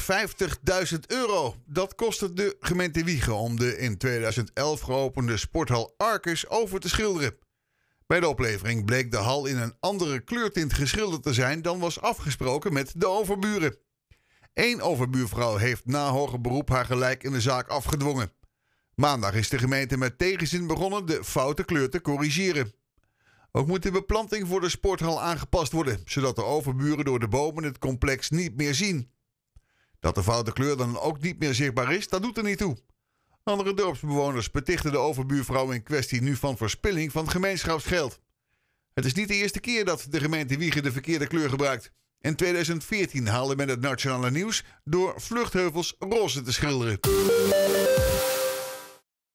250.000 euro. Dat kostte de gemeente Wiegen om de in 2011 geopende sporthal Arcus over te schilderen. Bij de oplevering bleek de hal in een andere kleurtint geschilderd te zijn dan was afgesproken met de overburen. Eén overbuurvrouw heeft na hoger beroep haar gelijk in de zaak afgedwongen. Maandag is de gemeente met tegenzin begonnen de foute kleur te corrigeren. Ook moet de beplanting voor de sporthal aangepast worden, zodat de overburen door de bomen het complex niet meer zien. Dat de foute kleur dan ook niet meer zichtbaar is, dat doet er niet toe. Andere dorpsbewoners betichten de overbuurvrouw in kwestie nu van verspilling van gemeenschapsgeld. Het is niet de eerste keer dat de gemeente Wiegen de verkeerde kleur gebruikt. In 2014 haalde men het nationale nieuws door vluchtheuvels roze te schilderen.